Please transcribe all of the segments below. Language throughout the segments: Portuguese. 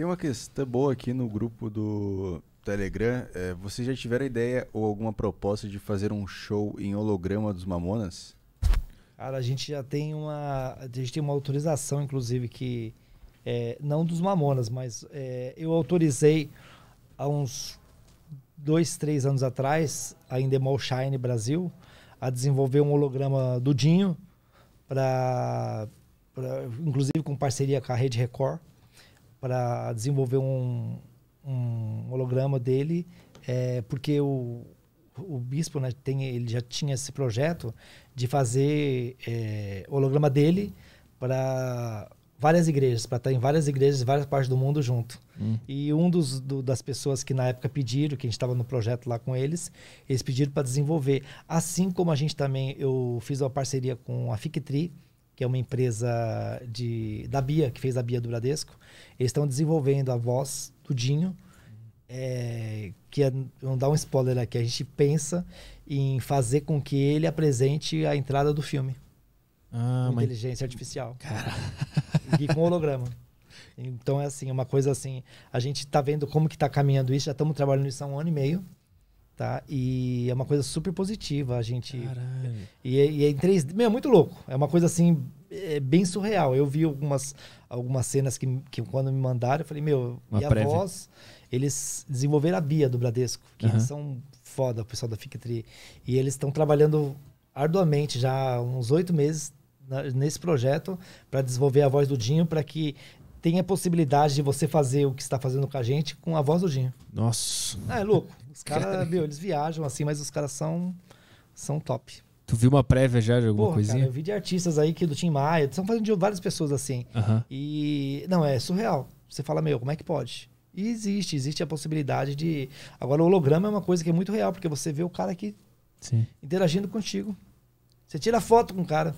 Tem uma questão boa aqui no grupo do Telegram. É, vocês já tiveram ideia ou alguma proposta de fazer um show em holograma dos Mamonas? Cara, a gente já tem uma. A gente tem uma autorização, inclusive, que. É, não dos Mamonas, mas é, eu autorizei há uns dois, três anos atrás, a Indemol Shine Brasil, a desenvolver um holograma do Dinho, pra, pra inclusive com parceria com a Rede Record para desenvolver um, um, holograma dele, é, porque o, o bispo né, tem, ele já tinha esse projeto de fazer é, holograma dele para várias igrejas, para estar em várias igrejas, várias partes do mundo junto. Hum. E um dos, do, das pessoas que na época pediram, que a gente estava no projeto lá com eles, eles pediram para desenvolver. Assim como a gente também, eu fiz uma parceria com a Fictri, que é uma empresa de, da Bia, que fez a Bia do Bradesco. Eles estão desenvolvendo a voz do Dinho, é, que é, não dá um spoiler aqui, a gente pensa em fazer com que ele apresente a entrada do filme. Ah, inteligência mas... artificial. Cara. E com holograma. Então é assim, uma coisa assim, a gente está vendo como que tá caminhando isso, já estamos trabalhando isso há um ano e meio tá? E é uma coisa super positiva, a gente. Caralho. E, é, e é em 3D. Meu, é muito louco. É uma coisa assim, é bem surreal. Eu vi algumas, algumas cenas que, que quando me mandaram, eu falei, meu, uma e prévia. a voz. Eles desenvolveram a Bia do Bradesco, que uhum. eles são foda, o pessoal da Fictri. E eles estão trabalhando arduamente já há uns oito meses nesse projeto para desenvolver a voz do Dinho para que tem a possibilidade de você fazer o que está fazendo com a gente com a voz do Dinho. Nossa. É, é louco. Os caras, meu, eles viajam assim, mas os caras são, são top. Tu viu uma prévia já de alguma Porra, coisinha? Cara, eu vi de artistas aí que do Tim Maia, estão fazendo de várias pessoas assim. Uhum. E. Não, é surreal. Você fala, meu, como é que pode? E existe, existe a possibilidade de. Agora, o holograma é uma coisa que é muito real, porque você vê o cara aqui Sim. interagindo contigo. Você tira foto com o cara.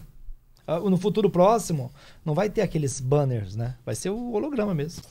Ah, no futuro próximo, não vai ter aqueles banners, né? Vai ser o holograma mesmo.